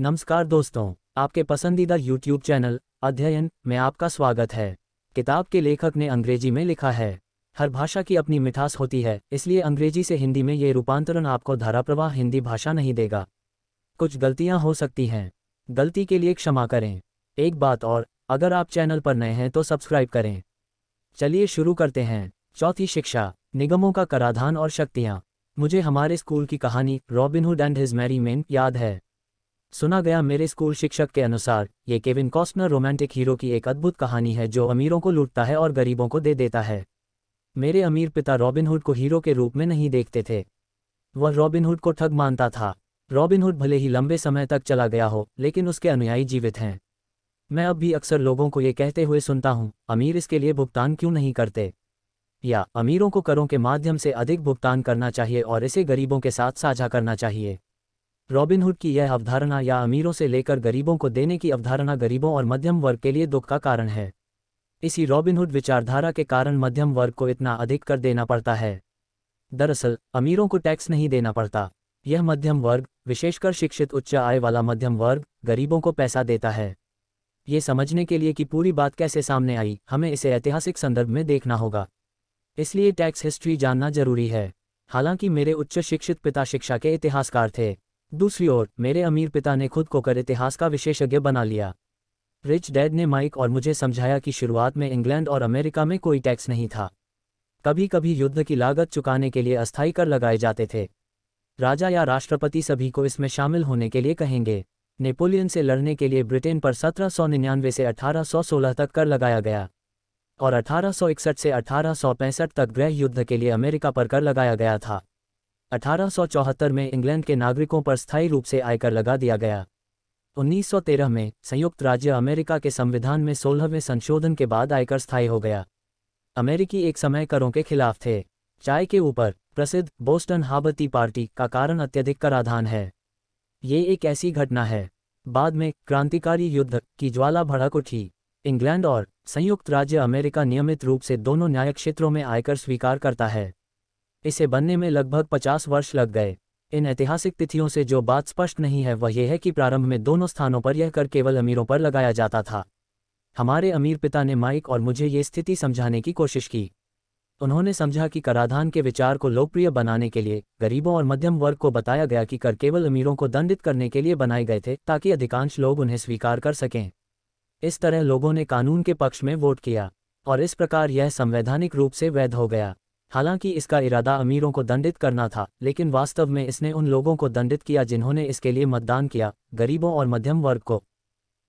नमस्कार दोस्तों आपके पसंदीदा YouTube चैनल अध्ययन में आपका स्वागत है किताब के लेखक ने अंग्रेजी में लिखा है हर भाषा की अपनी मिठास होती है इसलिए अंग्रेजी से हिंदी में ये रूपांतरण आपको धारा प्रवाह हिंदी भाषा नहीं देगा कुछ गलतियां हो सकती हैं गलती के लिए क्षमा करें एक बात और अगर आप चैनल पर नए हैं तो सब्सक्राइब करें चलिए शुरू करते हैं चौथी शिक्षा निगमों का कराधान और शक्तियाँ मुझे हमारे स्कूल की कहानी Robin Hood and his merry men याद है सुना गया मेरे स्कूल शिक्षक के अनुसार ये केविन कॉस्टनर रोमांटिक हीरो की एक अद्भुत कहानी है जो अमीरों को लूटता है और गरीबों को दे देता है मेरे अमीर पिता रॉबिनहुड को हीरो के रूप में नहीं देखते थे वह रॉबिनहुड को ठग मानता था रॉबिनहुड भले ही लंबे समय तक चला गया हो लेकिन उसके अनुयायी जीवित हैं मैं अब भी अक्सर लोगों को ये कहते हुए सुनता हूँ अमीर इसके लिए भुगतान क्यों नहीं करते या अमीरों को करों के माध्यम से अधिक भुगतान करना चाहिए और इसे गरीबों के साथ साझा करना चाहिए रॉबिनहुड की यह अवधारणा या अमीरों से लेकर गरीबों को देने की अवधारणा गरीबों और मध्यम वर्ग के लिए दुख का कारण है इसी रॉबिनहुड विचारधारा के कारण मध्यम वर्ग को इतना अधिक कर देना पड़ता है दरअसल अमीरों को टैक्स नहीं देना पड़ता यह मध्यम वर्ग विशेषकर शिक्षित उच्च आय वाला मध्यम वर्ग गरीबों को पैसा देता है ये समझने के लिए कि पूरी बात कैसे सामने आई हमें इसे ऐतिहासिक संदर्भ में देखना होगा इसलिए टैक्स हिस्ट्री जानना जरूरी है हालांकि मेरे उच्च शिक्षित पिता शिक्षा के इतिहासकार थे दूसरी ओर मेरे अमीर पिता ने खुद को कर इतिहास का विशेषज्ञ बना लिया रिच डैड ने माइक और मुझे समझाया कि शुरुआत में इंग्लैंड और अमेरिका में कोई टैक्स नहीं था कभी कभी युद्ध की लागत चुकाने के लिए अस्थायी कर लगाए जाते थे राजा या राष्ट्रपति सभी को इसमें शामिल होने के लिए कहेंगे नेपोलियन से लड़ने के लिए ब्रिटेन पर 1799 से 1816 तक कर लगाया गया और 1861 से 1865 तक गृह युद्ध के लिए अमेरिका पर कर लगाया गया था 1874 में इंग्लैंड के नागरिकों पर स्थायी रूप से आयकर लगा दिया गया 1913 में संयुक्त राज्य अमेरिका के संविधान में सोलहवें संशोधन के बाद आयकर स्थायी हो गया अमेरिकी एक समय करों के खिलाफ थे चाय के ऊपर प्रसिद्ध बोस्टन हाबती पार्टी का कारण अत्यधिक कराधान है ये एक ऐसी घटना है बाद में क्रांतिकारी युद्ध की ज्वाला भड़क उठी इंग्लैंड और संयुक्त राज्य अमेरिका नियमित रूप से दोनों न्याय क्षेत्रों में आयकर स्वीकार करता है इसे बनने में लगभग 50 वर्ष लग गए इन ऐतिहासिक तिथियों से जो बात स्पष्ट नहीं है वह यह है कि प्रारंभ में दोनों स्थानों पर यह कर केवल अमीरों पर लगाया जाता था हमारे अमीर पिता ने माइक और मुझे ये स्थिति समझाने की कोशिश की उन्होंने समझा कि कराधान के विचार को लोकप्रिय बनाने के लिए गरीबों और मध्यम वर्ग को बताया गया कि कर केवल अमीरों को दंडित करने के लिए बनाए गए थे ताकि अधिकांश लोग उन्हें स्वीकार कर सकें इस तरह लोगों ने कानून के पक्ष में वोट किया और इस प्रकार यह संवैधानिक रूप से वैध हो गया हालांकि इसका इरादा अमीरों को दंडित करना था लेकिन वास्तव में इसने उन लोगों को दंडित किया जिन्होंने इसके लिए मतदान किया गरीबों और मध्यम वर्ग को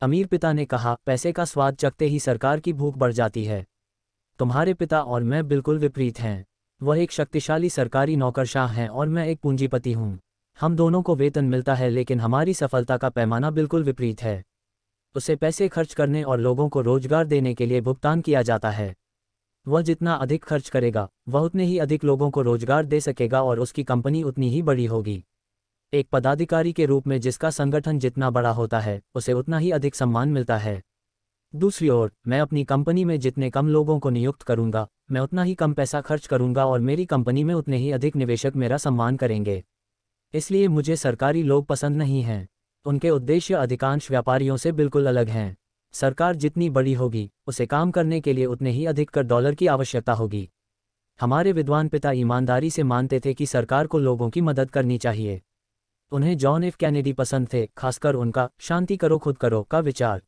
अमीर पिता ने कहा पैसे का स्वाद चखते ही सरकार की भूख बढ़ जाती है तुम्हारे पिता और मैं बिल्कुल विपरीत हैं वह एक शक्तिशाली सरकारी नौकरशाह हैं और मैं एक पूंजीपति हूं हम दोनों को वेतन मिलता है लेकिन हमारी सफलता का पैमाना बिल्कुल विपरीत है उसे पैसे खर्च करने और लोगों को रोजगार देने के लिए भुगतान किया जाता है वह जितना अधिक खर्च करेगा वह उतने ही अधिक लोगों को रोजगार दे सकेगा और उसकी कंपनी उतनी ही बड़ी होगी एक पदाधिकारी के रूप में जिसका संगठन जितना बड़ा होता है उसे उतना ही अधिक सम्मान मिलता है दूसरी ओर मैं अपनी कंपनी में जितने कम लोगों को नियुक्त करूंगा मैं उतना ही कम पैसा खर्च करूंगा और मेरी कंपनी में उतने ही अधिक निवेशक मेरा सम्मान करेंगे इसलिए मुझे सरकारी लोग पसंद नहीं हैं उनके उद्देश्य अधिकांश व्यापारियों से बिल्कुल अलग हैं सरकार जितनी बड़ी होगी उसे काम करने के लिए उतने ही अधिक कर डॉलर की आवश्यकता होगी हमारे विद्वान पिता ईमानदारी से मानते थे कि सरकार को लोगों की मदद करनी चाहिए उन्हें जॉन एफ कैनेडी पसंद थे खासकर उनका शांति करो खुद करो का विचार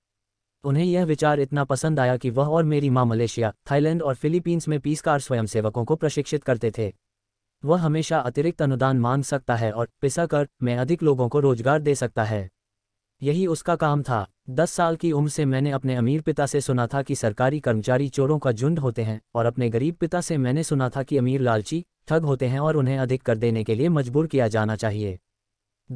उन्हें यह विचार इतना पसंद आया कि वह और मेरी माँ मलेशिया थाईलैंड और फिलीपींस में पीसकार स्वयंसेवकों को प्रशिक्षित करते थे वह हमेशा अतिरिक्त अनुदान मांग सकता है और पिसा कर में अधिक लोगों को रोजगार दे सकता है यही उसका काम था दस साल की उम्र से मैंने अपने अमीर पिता से सुना था कि सरकारी कर्मचारी चोरों का झुंड होते हैं और अपने गरीब पिता से मैंने सुना था कि अमीर लालची ठग होते हैं और उन्हें अधिक कर देने के लिए मजबूर किया जाना चाहिए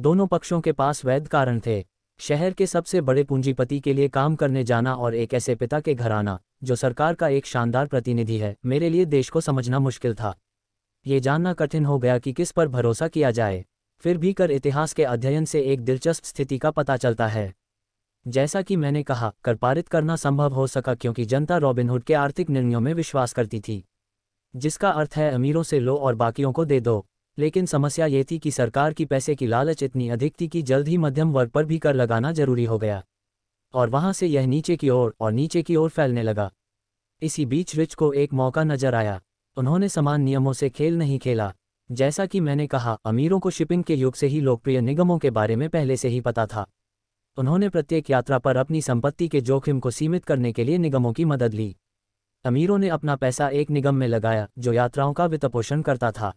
दोनों पक्षों के पास वैध कारण थे शहर के सबसे बड़े पूंजीपति के लिए काम करने जाना और एक ऐसे पिता के घर आना जो सरकार का एक शानदार प्रतिनिधि है मेरे लिए देश को समझना मुश्किल था ये जानना कठिन हो गया कि किस पर भरोसा किया जाए फिर भी कर इतिहास के अध्ययन से एक दिलचस्प स्थिति का पता चलता है जैसा कि मैंने कहा कर पारित करना संभव हो सका क्योंकि जनता रॉबिनहुड के आर्थिक निर्णयों में विश्वास करती थी जिसका अर्थ है अमीरों से लो और बाकियों को दे दो लेकिन समस्या ये थी कि सरकार की पैसे की लालच इतनी अधिक थी कि जल्द ही मध्यम वर्ग पर भी कर लगाना जरूरी हो गया और वहां से यह नीचे की ओर और नीचे की ओर फैलने लगा इसी बीच रिच को एक मौका नजर आया उन्होंने समान नियमों से खेल नहीं खेला जैसा कि मैंने कहा अमीरों को शिपिंग के युग से ही लोकप्रिय निगमों के बारे में पहले से ही पता था उन्होंने प्रत्येक यात्रा पर अपनी संपत्ति के जोखिम को सीमित करने के लिए निगमों की मदद ली अमीरों ने अपना पैसा एक निगम में लगाया जो यात्राओं का वित्तपोषण करता था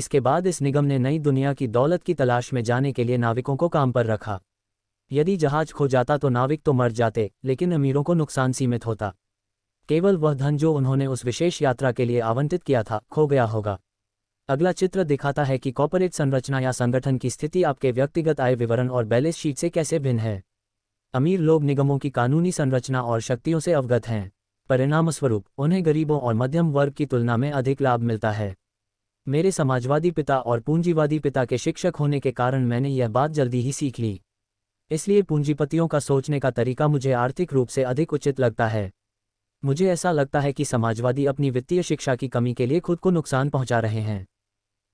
इसके बाद इस निगम ने नई दुनिया की दौलत की तलाश में जाने के लिए नाविकों को काम पर रखा यदि जहाज खो जाता तो नाविक तो मर जाते लेकिन अमीरों को नुकसान सीमित होता केवल वह धन जो उन्होंने उस विशेष यात्रा के लिए आवंटित किया था खो गया होगा अगला चित्र दिखाता है कि कॉपोरेट संरचना या संगठन की स्थिति आपके व्यक्तिगत आय विवरण और बैलेंस शीट से कैसे भिन्न है अमीर लोग निगमों की कानूनी संरचना और शक्तियों से अवगत हैं परिणामस्वरूप उन्हें गरीबों और मध्यम वर्ग की तुलना में अधिक लाभ मिलता है मेरे समाजवादी पिता और पूंजीवादी पिता के शिक्षक होने के कारण मैंने यह बात जल्दी ही सीख ली इसलिए पूंजीपतियों का सोचने का तरीका मुझे आर्थिक रूप से अधिक उचित लगता है मुझे ऐसा लगता है कि समाजवादी अपनी वित्तीय शिक्षा की कमी के लिए खुद को नुकसान पहुंचा रहे हैं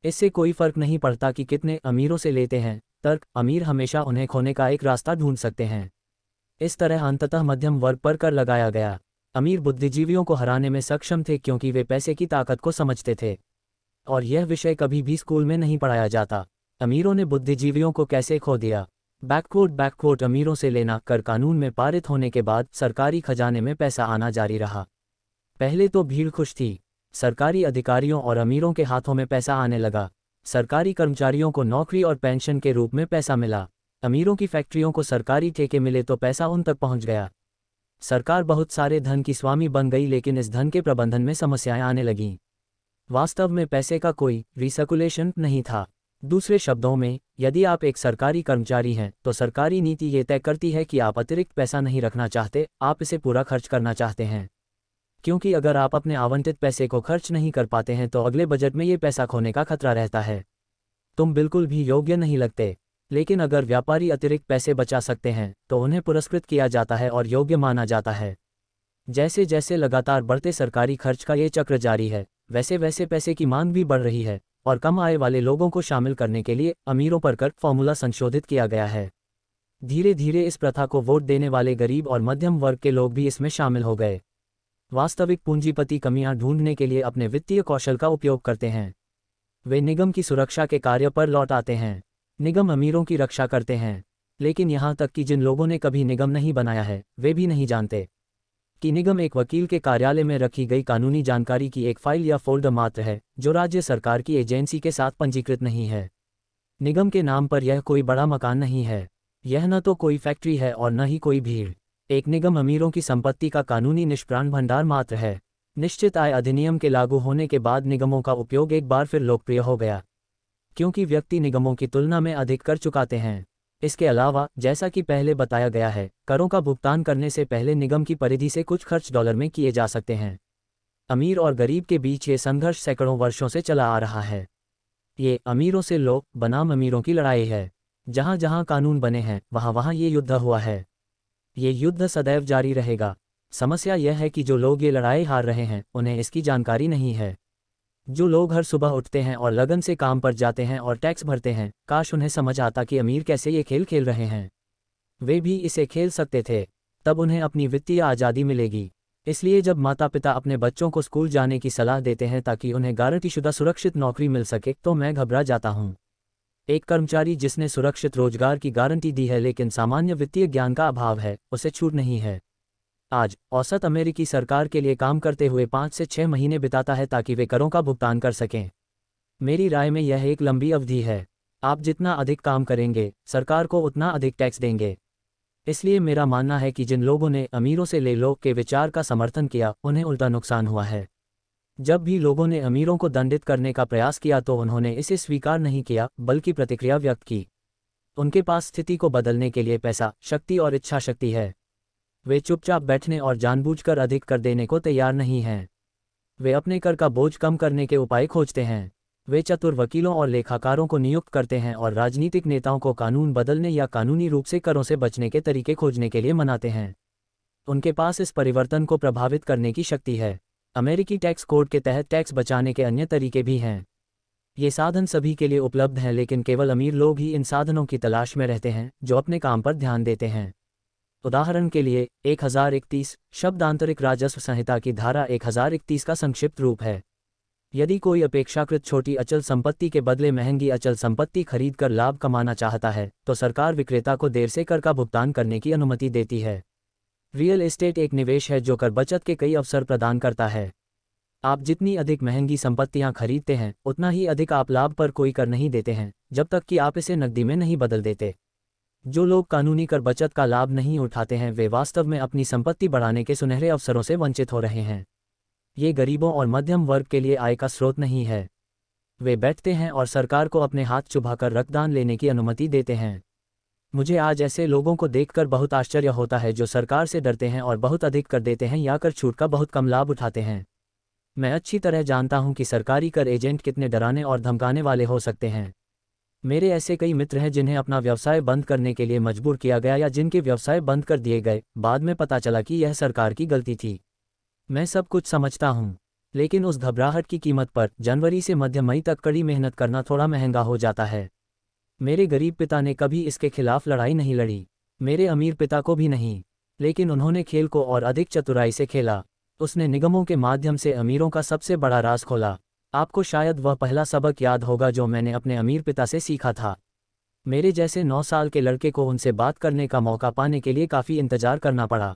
इससे कोई फर्क नहीं पड़ता कि कितने अमीरों से लेते हैं तर्क अमीर हमेशा उन्हें खोने का एक रास्ता ढूंढ सकते हैं इस तरह अंततः मध्यम वर्ग पर कर लगाया गया अमीर बुद्धिजीवियों को हराने में सक्षम थे क्योंकि वे पैसे की ताकत को समझते थे और यह विषय कभी भी स्कूल में नहीं पढ़ाया जाता अमीरों ने बुद्धिजीवियों को कैसे खो दिया बैकवोट बैकवोट अमीरों से लेना कर कानून में पारित होने के बाद सरकारी खजाने में पैसा आना जारी रहा पहले तो भीड़ खुश थी सरकारी अधिकारियों और अमीरों के हाथों में पैसा आने लगा सरकारी कर्मचारियों को नौकरी और पेंशन के रूप में पैसा मिला अमीरों की फैक्ट्रियों को सरकारी ठेके मिले तो पैसा उन तक पहुंच गया सरकार बहुत सारे धन की स्वामी बन गई लेकिन इस धन के प्रबंधन में समस्याएं आने लगीं वास्तव में पैसे का कोई रिसर्कुलेशन नहीं था दूसरे शब्दों में यदि आप एक सरकारी कर्मचारी हैं तो सरकारी नीति ये तय करती है कि आप अतिरिक्त पैसा नहीं रखना चाहते आप इसे पूरा खर्च करना चाहते हैं क्योंकि अगर आप अपने आवंटित पैसे को खर्च नहीं कर पाते हैं तो अगले बजट में ये पैसा खोने का खतरा रहता है तुम बिल्कुल भी योग्य नहीं लगते लेकिन अगर व्यापारी अतिरिक्त पैसे बचा सकते हैं तो उन्हें पुरस्कृत किया जाता है और योग्य माना जाता है जैसे जैसे लगातार बढ़ते सरकारी खर्च का ये चक्र जारी है वैसे वैसे पैसे की मांग भी बढ़ रही है और कम आय वाले लोगों को शामिल करने के लिए अमीरों पर कर फॉर्मूला संशोधित किया गया है धीरे धीरे इस प्रथा को वोट देने वाले गरीब और मध्यम वर्ग के लोग भी इसमें शामिल हो गए वास्तविक पूंजीपति कमियां ढूंढने के लिए अपने वित्तीय कौशल का उपयोग करते हैं वे निगम की सुरक्षा के कार्य पर लौट आते हैं निगम अमीरों की रक्षा करते हैं लेकिन यहाँ तक कि जिन लोगों ने कभी निगम नहीं बनाया है वे भी नहीं जानते कि निगम एक वकील के कार्यालय में रखी गई कानूनी जानकारी की एक फाइल या फोल्डर मात्र है जो राज्य सरकार की एजेंसी के साथ पंजीकृत नहीं है निगम के नाम पर यह कोई बड़ा मकान नहीं है यह न तो कोई फैक्ट्री है और न ही कोई भीड़ एक निगम अमीरों की संपत्ति का कानूनी निष्प्राण भंडार मात्र है निश्चित आय अधिनियम के लागू होने के बाद निगमों का उपयोग एक बार फिर लोकप्रिय हो गया क्योंकि व्यक्ति निगमों की तुलना में अधिक कर चुकाते हैं इसके अलावा जैसा कि पहले बताया गया है करों का भुगतान करने से पहले निगम की परिधि से कुछ खर्च डॉलर में किए जा सकते हैं अमीर और गरीब के बीच ये संघर्ष सैकड़ों वर्षों से चला आ रहा है ये अमीरों से लोग बनाम अमीरों की लड़ाई है जहां जहां कानून बने हैं वहां वहां ये युद्ध हुआ है ये युद्ध सदैव जारी रहेगा समस्या यह है कि जो लोग ये लड़ाई हार रहे हैं उन्हें इसकी जानकारी नहीं है जो लोग हर सुबह उठते हैं और लगन से काम पर जाते हैं और टैक्स भरते हैं काश उन्हें समझ आता कि अमीर कैसे ये खेल खेल रहे हैं वे भी इसे खेल सकते थे तब उन्हें अपनी वित्तीय आज़ादी मिलेगी इसलिए जब माता पिता अपने बच्चों को स्कूल जाने की सलाह देते हैं ताकि उन्हें गारंटीशुदा सुरक्षित नौकरी मिल सके तो मैं घबरा जाता हूँ एक कर्मचारी जिसने सुरक्षित रोजगार की गारंटी दी है लेकिन सामान्य वित्तीय ज्ञान का अभाव है उसे छूट नहीं है आज औसत अमेरिकी सरकार के लिए काम करते हुए पाँच से छह महीने बिताता है ताकि वे करों का भुगतान कर सकें मेरी राय में यह एक लंबी अवधि है आप जितना अधिक काम करेंगे सरकार को उतना अधिक टैक्स देंगे इसलिए मेरा मानना है कि जिन लोगों ने अमीरों से ले लो के विचार का समर्थन किया उन्हें उल्टा नुकसान हुआ है जब भी लोगों ने अमीरों को दंडित करने का प्रयास किया तो उन्होंने इसे स्वीकार नहीं किया बल्कि प्रतिक्रिया व्यक्त की उनके पास स्थिति को बदलने के लिए पैसा शक्ति और इच्छा शक्ति है वे चुपचाप बैठने और जानबूझकर अधिक कर देने को तैयार नहीं हैं वे अपने कर का बोझ कम करने के उपाय खोजते हैं वे चतुर वकीलों और लेखाकारों को नियुक्त करते हैं और राजनीतिक नेताओं को कानून बदलने या कानूनी रूप से करों से बचने के तरीके खोजने के लिए मनाते हैं उनके पास इस परिवर्तन को प्रभावित करने की शक्ति है अमेरिकी टैक्स कोड के तहत टैक्स बचाने के अन्य तरीके भी हैं ये साधन सभी के लिए उपलब्ध हैं लेकिन केवल अमीर लोग ही इन साधनों की तलाश में रहते हैं जो अपने काम पर ध्यान देते हैं उदाहरण के लिए एक हजार इकतीस शब्द आंतरिक राजस्व संहिता की धारा एक हजार इकतीस का संक्षिप्त रूप है यदि कोई अपेक्षाकृत छोटी अचल संपत्ति के बदले महंगी अचल संपत्ति खरीद कर लाभ कमाना चाहता है तो सरकार विक्रेता को देर से कर का भुगतान करने की अनुमति देती है रियल एस्टेट एक निवेश है जो कर बचत के कई अवसर प्रदान करता है आप जितनी अधिक महंगी संपत्तियां खरीदते हैं उतना ही अधिक आप लाभ पर कोई कर नहीं देते हैं जब तक कि आप इसे नकदी में नहीं बदल देते जो लोग कानूनी कर बचत का लाभ नहीं उठाते हैं वे वास्तव में अपनी संपत्ति बढ़ाने के सुनहरे अवसरों से वंचित हो रहे हैं ये गरीबों और मध्यम वर्ग के लिए आय का स्रोत नहीं है वे बैठते हैं और सरकार को अपने हाथ चुभाकर रक्तदान लेने की अनुमति देते हैं मुझे आज ऐसे लोगों को देखकर बहुत आश्चर्य होता है जो सरकार से डरते हैं और बहुत अधिक कर देते हैं या कर छूट का बहुत कम लाभ उठाते हैं मैं अच्छी तरह जानता हूं कि सरकारी कर एजेंट कितने डराने और धमकाने वाले हो सकते हैं मेरे ऐसे कई मित्र हैं जिन्हें अपना व्यवसाय बंद करने के लिए मजबूर किया गया या जिनके व्यवसाय बंद कर दिए गए बाद में पता चला कि यह सरकार की गलती थी मैं सब कुछ समझता हूँ लेकिन उस घबराहट की कीमत पर जनवरी से मध्य मई तक कड़ी मेहनत करना थोड़ा महंगा हो जाता है मेरे गरीब पिता ने कभी इसके खिलाफ लड़ाई नहीं लड़ी मेरे अमीर पिता को भी नहीं लेकिन उन्होंने खेल को और अधिक चतुराई से खेला उसने निगमों के माध्यम से अमीरों का सबसे बड़ा राज खोला आपको शायद वह पहला सबक याद होगा जो मैंने अपने अमीर पिता से सीखा था मेरे जैसे नौ साल के लड़के को उनसे बात करने का मौका पाने के लिए काफ़ी इंतजार करना पड़ा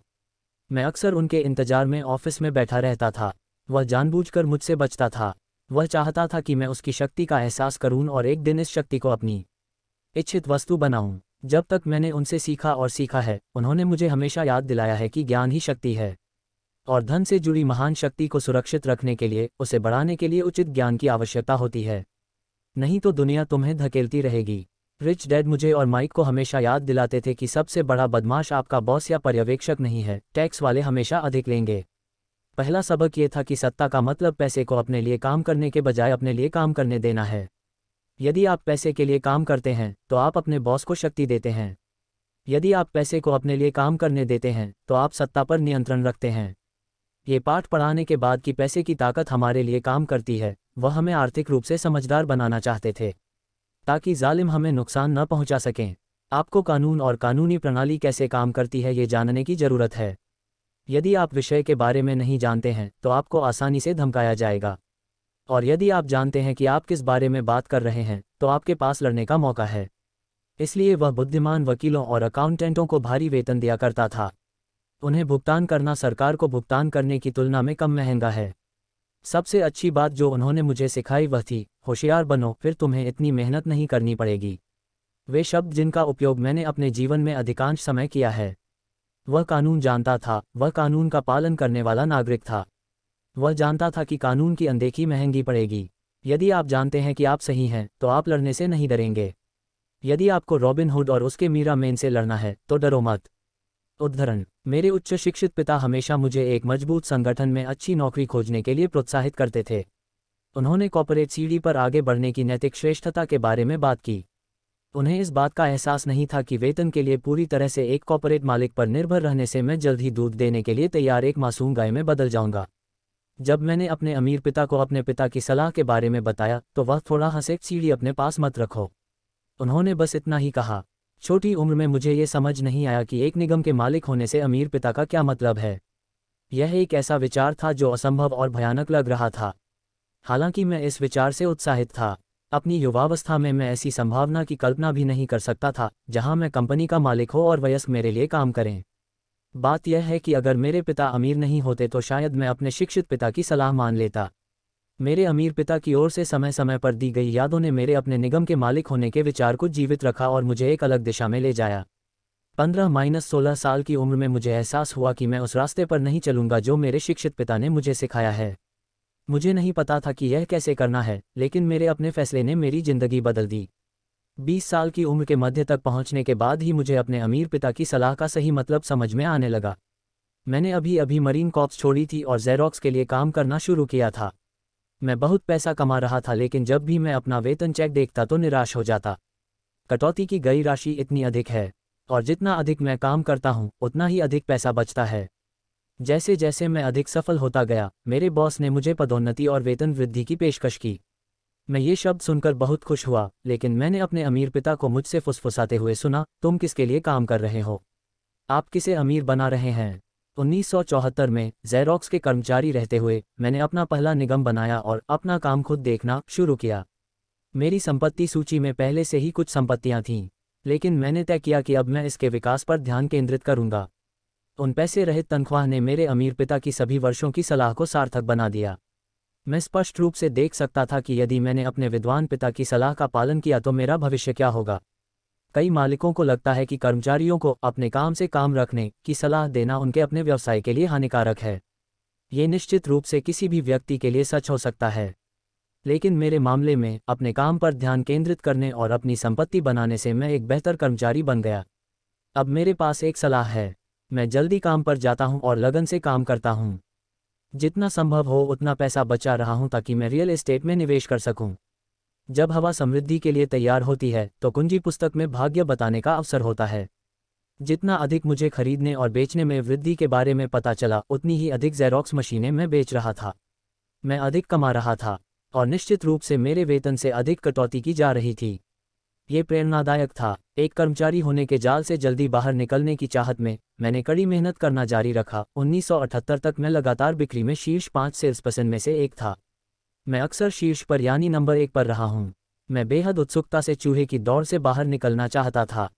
मैं अक्सर उनके इंतजार में ऑफिस में बैठा रहता था वह जानबूझकर मुझसे बचता था वह चाहता था कि मैं उसकी शक्ति का एहसास करूं और एक दिन इस शक्ति को अपनी इच्छित वस्तु बनाऊं जब तक मैंने उनसे सीखा और सीखा है उन्होंने मुझे हमेशा याद दिलाया है कि ज्ञान ही शक्ति है और धन से जुड़ी महान शक्ति को सुरक्षित रखने के लिए उसे बढ़ाने के लिए उचित ज्ञान की आवश्यकता होती है नहीं तो दुनिया तुम्हें धकेलती रहेगी रिच डैड मुझे और माइक को हमेशा याद दिलाते थे कि सबसे बड़ा बदमाश आपका बॉस या पर्यवेक्षक नहीं है टैक्स वाले हमेशा अधिक लेंगे पहला सबक ये था कि सत्ता का मतलब पैसे को अपने लिए काम करने के बजाय अपने लिए काम करने देना है यदि आप पैसे के लिए काम करते हैं तो आप अपने बॉस को शक्ति देते हैं यदि आप पैसे को अपने लिए काम करने देते हैं तो आप सत्ता पर नियंत्रण रखते हैं ये पाठ पढ़ाने के बाद कि पैसे की ताकत हमारे लिए काम करती है वह हमें आर्थिक रूप से समझदार बनाना चाहते थे ताकि जालिम हमें नुकसान न पहुंचा सकें आपको कानून और कानूनी प्रणाली कैसे काम करती है ये जानने की ज़रूरत है यदि आप विषय के बारे में नहीं जानते हैं तो आपको आसानी से धमकाया जाएगा और यदि आप जानते हैं कि आप किस बारे में बात कर रहे हैं तो आपके पास लड़ने का मौका है इसलिए वह बुद्धिमान वकीलों और अकाउंटेंटों को भारी वेतन दिया करता था उन्हें भुगतान करना सरकार को भुगतान करने की तुलना में कम महंगा है सबसे अच्छी बात जो उन्होंने मुझे सिखाई वह थी होशियार बनो फिर तुम्हें इतनी मेहनत नहीं करनी पड़ेगी वे शब्द जिनका उपयोग मैंने अपने जीवन में अधिकांश समय किया है वह कानून जानता था वह कानून का पालन करने वाला नागरिक था वह जानता था कि कानून की अनदेखी महंगी पड़ेगी यदि आप जानते हैं कि आप सही हैं तो आप लड़ने से नहीं डरेंगे यदि आपको रॉबिन हुड और उसके मीरा मेन से लड़ना है तो डरो मत उद्धरण मेरे उच्च शिक्षित पिता हमेशा मुझे एक मजबूत संगठन में अच्छी नौकरी खोजने के लिए प्रोत्साहित करते थे उन्होंने कॉपोरेट सीढ़ी पर आगे बढ़ने की नैतिक श्रेष्ठता के बारे में बात की उन्हें इस बात का एहसास नहीं था कि वेतन के लिए पूरी तरह से एक कॉपोरेट मालिक पर निर्भर रहने से मैं जल्द ही दूध देने के लिए तैयार एक मासूम गाय में बदल जाऊंगा जब मैंने अपने अमीर पिता को अपने पिता की सलाह के बारे में बताया तो वह थोड़ा हंसे सीढ़ी अपने पास मत रखो उन्होंने बस इतना ही कहा छोटी उम्र में मुझे ये समझ नहीं आया कि एक निगम के मालिक होने से अमीर पिता का क्या मतलब है यह एक ऐसा विचार था जो असंभव और भयानक लग रहा था हालांकि मैं इस विचार से उत्साहित था अपनी युवावस्था में मैं ऐसी संभावना की कल्पना भी नहीं कर सकता था जहां मैं कंपनी का मालिक हो और वयस्क मेरे लिए काम करें बात यह है कि अगर मेरे पिता अमीर नहीं होते तो शायद मैं अपने शिक्षित पिता की सलाह मान लेता मेरे अमीर पिता की ओर से समय समय पर दी गई यादों ने मेरे अपने निगम के मालिक होने के विचार को जीवित रखा और मुझे एक अलग दिशा में ले जाया पंद्रह माइनस सोलह साल की उम्र में मुझे एहसास हुआ कि मैं उस रास्ते पर नहीं चलूंगा जो मेरे शिक्षित पिता ने मुझे सिखाया है मुझे नहीं पता था कि यह कैसे करना है लेकिन मेरे अपने फैसले ने मेरी जिंदगी बदल दी बीस साल की उम्र के मध्य तक पहुंचने के बाद ही मुझे अपने अमीर पिता की सलाह का सही मतलब समझ में आने लगा मैंने अभी अभी मरीन कॉप्स छोड़ी थी और जेरोक्स के लिए काम करना शुरू किया था मैं बहुत पैसा कमा रहा था लेकिन जब भी मैं अपना वेतन चेक देखता तो निराश हो जाता कटौती की गई राशि इतनी अधिक है और जितना अधिक मैं काम करता हूँ उतना ही अधिक पैसा बचता है जैसे जैसे मैं अधिक सफल होता गया मेरे बॉस ने मुझे पदोन्नति और वेतन वृद्धि की पेशकश की मैं ये शब्द सुनकर बहुत खुश हुआ लेकिन मैंने अपने अमीर पिता को मुझसे फुसफुसाते हुए सुना तुम किसके लिए काम कर रहे हो आप किसे अमीर बना रहे हैं चौहत्तर में जेरोक्स के कर्मचारी रहते हुए मैंने अपना पहला निगम बनाया और अपना काम खुद देखना शुरू किया मेरी संपत्ति सूची में पहले से ही कुछ संपत्तियां थीं लेकिन मैंने तय किया कि अब मैं इसके विकास पर ध्यान केंद्रित करूंगा उन पैसे रहित तनख्वाह ने मेरे अमीर पिता की सभी वर्षों की सलाह को सार्थक बना दिया मैं स्पष्ट रूप से देख सकता था कि यदि मैंने अपने विद्वान पिता की सलाह का पालन किया तो मेरा भविष्य क्या होगा कई मालिकों को लगता है कि कर्मचारियों को अपने काम से काम रखने की सलाह देना उनके अपने व्यवसाय के लिए हानिकारक है ये निश्चित रूप से किसी भी व्यक्ति के लिए सच हो सकता है लेकिन मेरे मामले में अपने काम पर ध्यान केंद्रित करने और अपनी संपत्ति बनाने से मैं एक बेहतर कर्मचारी बन गया अब मेरे पास एक सलाह है मैं जल्दी काम पर जाता हूँ और लगन से काम करता हूँ जितना संभव हो उतना पैसा बचा रहा हूं ताकि मैं रियल एस्टेट में निवेश कर सकूं। जब हवा समृद्धि के लिए तैयार होती है तो कुंजी पुस्तक में भाग्य बताने का अवसर होता है जितना अधिक मुझे खरीदने और बेचने में वृद्धि के बारे में पता चला उतनी ही अधिक जेरोक्स मशीनें मैं बेच रहा था मैं अधिक कमा रहा था और निश्चित रूप से मेरे वेतन से अधिक कटौती की जा रही थी ये प्रेरणादायक था एक कर्मचारी होने के जाल से जल्दी बाहर निकलने की चाहत में मैंने कड़ी मेहनत करना जारी रखा 1978 तक मैं लगातार बिक्री में शीर्ष पांच सेल्स पर्सन में से एक था मैं अक्सर शीर्ष पर यानी नंबर एक पर रहा हूँ मैं बेहद उत्सुकता से चूहे की दौड़ से बाहर निकलना चाहता था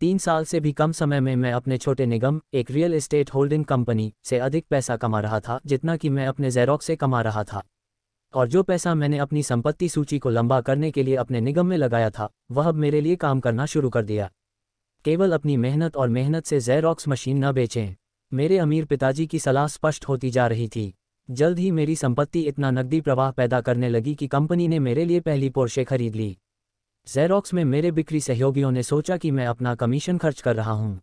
तीन साल से भी कम समय में मैं अपने छोटे निगम एक रियल एस्टेट होल्डिंग कंपनी से अधिक पैसा कमा रहा था जितना कि मैं अपने जेरोक से कमा रहा था और जो पैसा मैंने अपनी संपत्ति सूची को लंबा करने के लिए अपने निगम में लगाया था वह अब मेरे लिए काम करना शुरू कर दिया केवल अपनी मेहनत और मेहनत से जेरोक्स मशीन न बेचें मेरे अमीर पिताजी की सलाह स्पष्ट होती जा रही थी जल्द ही मेरी संपत्ति इतना नकदी प्रवाह पैदा करने लगी कि कंपनी ने मेरे लिए पहली पोर्शे खरीद ली जेरोक्स में मेरे बिक्री सहयोगियों ने सोचा कि मैं अपना कमीशन खर्च कर रहा हूं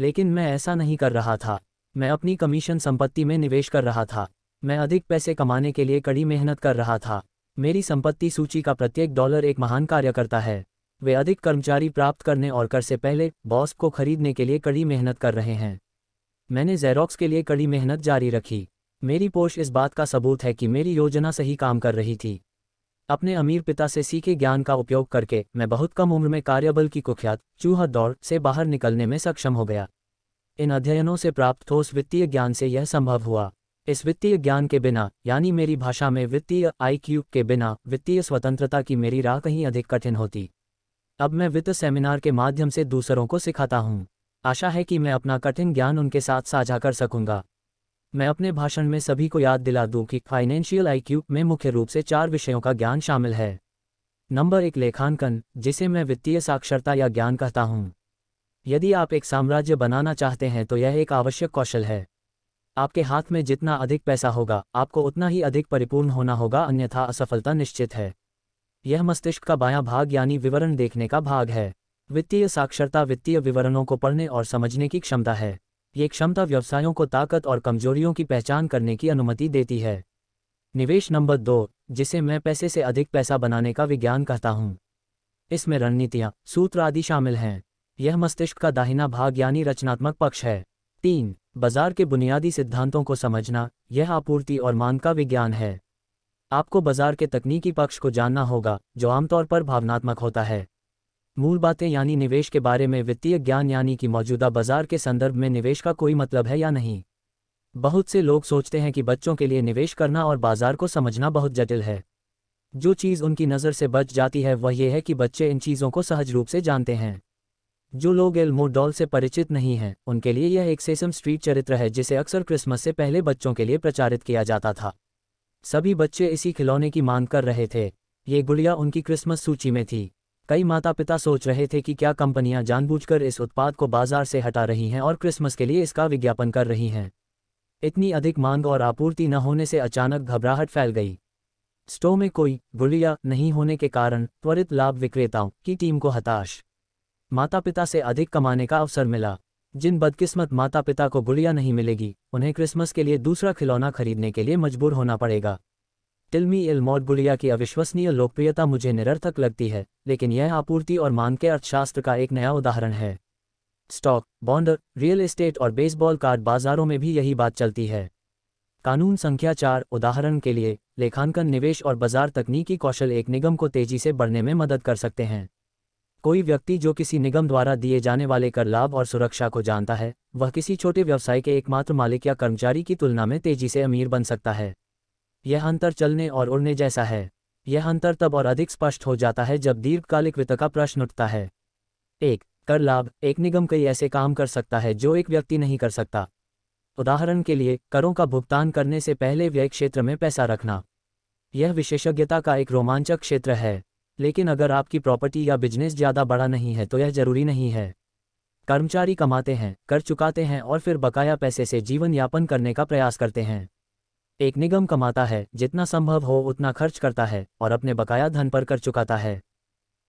लेकिन मैं ऐसा नहीं कर रहा था मैं अपनी कमीशन संपत्ति में निवेश कर रहा था मैं अधिक पैसे कमाने के लिए कड़ी मेहनत कर रहा था मेरी संपत्ति सूची का प्रत्येक डॉलर एक महान कार्यकर्ता है वे अधिक कर्मचारी प्राप्त करने और कर से पहले बॉस को खरीदने के लिए कड़ी मेहनत कर रहे हैं मैंने जेरोक्स के लिए कड़ी मेहनत जारी रखी मेरी पोष इस बात का सबूत है कि मेरी योजना सही काम कर रही थी अपने अमीर पिता से सीखे ज्ञान का उपयोग करके मैं बहुत कम उम्र में कार्यबल की कुख्यात चूहा दौड़ से बाहर निकलने में सक्षम हो गया इन अध्ययनों से प्राप्त ठोस वित्तीय ज्ञान से यह संभव हुआ इस वित्तीय ज्ञान के बिना यानी मेरी भाषा में वित्तीय आईक्यू के बिना वित्तीय स्वतंत्रता की मेरी राह कहीं अधिक कठिन होती अब मैं वित्त सेमिनार के माध्यम से दूसरों को सिखाता हूँ आशा है कि मैं अपना कठिन ज्ञान उनके साथ साझा कर सकूंगा मैं अपने भाषण में सभी को याद दिला दूं कि फाइनेंशियल आईक्यू में मुख्य रूप से चार विषयों का ज्ञान शामिल है नंबर एक लेखांकन जिसे मैं वित्तीय साक्षरता या ज्ञान कहता हूँ यदि आप एक साम्राज्य बनाना चाहते हैं तो यह एक आवश्यक कौशल है आपके हाथ में जितना अधिक पैसा होगा आपको उतना ही अधिक परिपूर्ण होना होगा अन्यथा असफलता निश्चित है यह मस्तिष्क का बायां भाग यानी विवरण देखने का भाग है वित्तीय साक्षरता वित्तीय विवरणों को पढ़ने और समझने की क्षमता है ये क्षमता व्यवसायों को ताकत और कमजोरियों की पहचान करने की अनुमति देती है निवेश नंबर दो जिसे मैं पैसे से अधिक पैसा बनाने का विज्ञान कहता हूँ इसमें रणनीतियाँ सूत्र आदि शामिल हैं यह मस्तिष्क का दाहिना भाग यानी रचनात्मक पक्ष है तीन बाजार के बुनियादी सिद्धांतों को समझना यह आपूर्ति और मांग का विज्ञान है आपको बाजार के तकनीकी पक्ष को जानना होगा जो आमतौर पर भावनात्मक होता है मूल बातें यानी निवेश के बारे में वित्तीय ज्ञान यानी कि मौजूदा बाजार के संदर्भ में निवेश का कोई मतलब है या नहीं बहुत से लोग सोचते हैं कि बच्चों के लिए निवेश करना और बाजार को समझना बहुत जटिल है जो चीज़ उनकी नज़र से बच जाती है वह यह है कि बच्चे इन चीज़ों को सहज रूप से जानते हैं जो लोग एल्मो डॉल से परिचित नहीं हैं उनके लिए यह एक सेसम स्ट्रीट चरित्र है जिसे अक्सर क्रिसमस से पहले बच्चों के लिए प्रचारित किया जाता था सभी बच्चे इसी खिलौने की मांग कर रहे थे ये गुड़िया उनकी क्रिसमस सूची में थी कई माता पिता सोच रहे थे कि क्या कंपनियां जानबूझकर इस उत्पाद को बाजार से हटा रही हैं और क्रिसमस के लिए इसका विज्ञापन कर रही हैं इतनी अधिक मांग और आपूर्ति न होने से अचानक घबराहट फैल गई स्टो में कोई गुड़िया नहीं होने के कारण त्वरित लाभ विक्रेताओं की टीम को हताश माता पिता से अधिक कमाने का अवसर मिला जिन बदकिस्मत माता पिता को गुड़िया नहीं मिलेगी उन्हें क्रिसमस के लिए दूसरा खिलौना खरीदने के लिए मजबूर होना पड़ेगा तिलमी इलमौट गुड़िया की अविश्वसनीय लोकप्रियता मुझे निरर्थक लगती है लेकिन यह आपूर्ति और मांग के अर्थशास्त्र का एक नया उदाहरण है स्टॉक बॉन्ड रियल एस्टेट और बेसबॉल कार्ड बाजारों में भी यही बात चलती है कानून संख्या चार उदाहरण के लिए लेखांकन निवेश और बाजार तकनीकी कौशल एक निगम को तेजी से बढ़ने में मदद कर सकते हैं कोई व्यक्ति जो किसी निगम द्वारा दिए जाने वाले कर लाभ और सुरक्षा को जानता है वह किसी छोटे व्यवसाय के एकमात्र मालिक या कर्मचारी की तुलना में तेजी से अमीर बन सकता है यह अंतर चलने और उड़ने जैसा है यह अंतर तब और अधिक स्पष्ट हो जाता है जब दीर्घकालिक वित्त का प्रश्न उठता है एक कर लाभ एक निगम कई ऐसे काम कर सकता है जो एक व्यक्ति नहीं कर सकता उदाहरण के लिए करों का भुगतान करने से पहले व्यय क्षेत्र में पैसा रखना यह विशेषज्ञता का एक रोमांचक क्षेत्र है लेकिन अगर आपकी प्रॉपर्टी या बिजनेस ज़्यादा बड़ा नहीं है तो यह जरूरी नहीं है कर्मचारी कमाते हैं कर चुकाते हैं और फिर बकाया पैसे से जीवन यापन करने का प्रयास करते हैं एक निगम कमाता है जितना संभव हो उतना खर्च करता है और अपने बकाया धन पर कर चुकाता है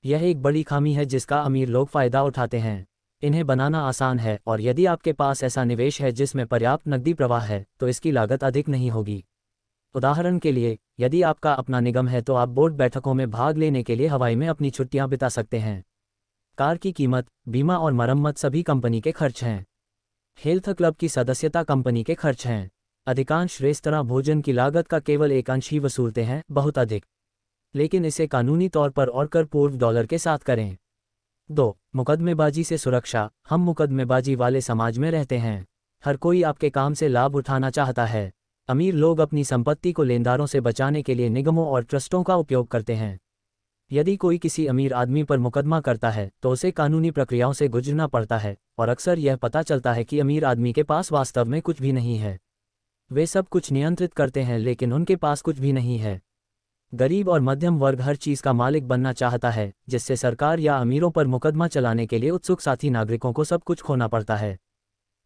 यह एक बड़ी खामी है जिसका अमीर लोग फ़ायदा उठाते हैं इन्हें बनाना आसान है और यदि आपके पास ऐसा निवेश है जिसमें पर्याप्त नकदी प्रवाह है तो इसकी लागत अधिक नहीं होगी उदाहरण के लिए यदि आपका अपना निगम है तो आप बोर्ड बैठकों में भाग लेने के लिए हवाई में अपनी छुट्टियां बिता सकते हैं कार की कीमत बीमा और मरम्मत सभी कंपनी के खर्च हैं हेल्थ क्लब की सदस्यता कंपनी के खर्च हैं अधिकांश रेस्तरा भोजन की लागत का केवल एक अंश ही वसूलते हैं बहुत अधिक लेकिन इसे कानूनी तौर पर और कर पूर्व डॉलर के साथ करें दो मुकदमेबाजी से सुरक्षा हम मुकदमेबाजी वाले समाज में रहते हैं हर कोई आपके काम से लाभ उठाना चाहता है अमीर लोग अपनी संपत्ति को लेनदारों से बचाने के लिए निगमों और ट्रस्टों का उपयोग करते हैं यदि कोई किसी अमीर आदमी पर मुकदमा करता है तो उसे कानूनी प्रक्रियाओं से गुजरना पड़ता है और अक्सर यह पता चलता है कि अमीर आदमी के पास वास्तव में कुछ भी नहीं है वे सब कुछ नियंत्रित करते हैं लेकिन उनके पास कुछ भी नहीं है गरीब और मध्यम वर्ग हर चीज का मालिक बनना चाहता है जिससे सरकार या अमीरों पर मुकदमा चलाने के लिए उत्सुक साथी नागरिकों को सब कुछ खोना पड़ता है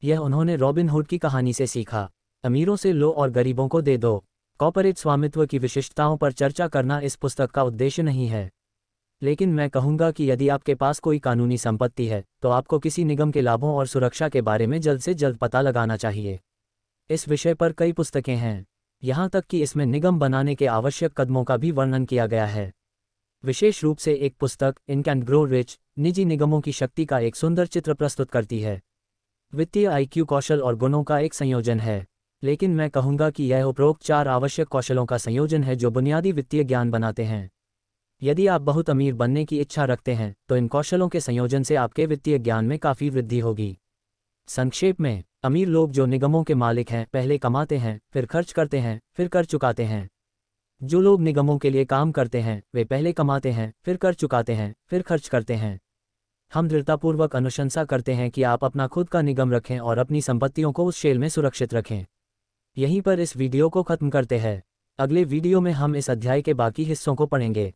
यह उन्होंने रॉबिनहुड की कहानी से सीखा अमीरों से लो और गरीबों को दे दो कॉपरेट स्वामित्व की विशिष्टताओं पर चर्चा करना इस पुस्तक का उद्देश्य नहीं है लेकिन मैं कहूंगा कि यदि आपके पास कोई कानूनी संपत्ति है तो आपको किसी निगम के लाभों और सुरक्षा के बारे में जल्द से जल्द पता लगाना चाहिए इस विषय पर कई पुस्तकें हैं यहां तक कि इसमें निगम बनाने के आवश्यक कदमों का भी वर्णन किया गया है विशेष रूप से एक पुस्तक इन कैन ग्रो रिच निजी निगमों की शक्ति का एक सुंदर चित्र प्रस्तुत करती है वित्तीय आईक्यू कौशल और गुणों का एक संयोजन है लेकिन मैं कहूंगा कि यह उपरोक्त चार आवश्यक कौशलों का संयोजन है जो बुनियादी वित्तीय ज्ञान बनाते हैं यदि आप बहुत अमीर बनने की इच्छा रखते हैं तो इन कौशलों के संयोजन से आपके वित्तीय ज्ञान में काफ़ी वृद्धि होगी संक्षेप में अमीर लोग जो निगमों के मालिक हैं पहले कमाते हैं फिर खर्च करते हैं फिर कर चुकाते हैं जो लोग निगमों के लिए काम करते हैं वे पहले कमाते हैं फिर कर चुकाते हैं फिर खर्च करते हैं हम दृढ़तापूर्वक अनुशंसा करते हैं कि आप अपना खुद का निगम रखें और अपनी संपत्तियों को उस शेल में सुरक्षित रखें यहीं पर इस वीडियो को खत्म करते हैं अगले वीडियो में हम इस अध्याय के बाकी हिस्सों को पढ़ेंगे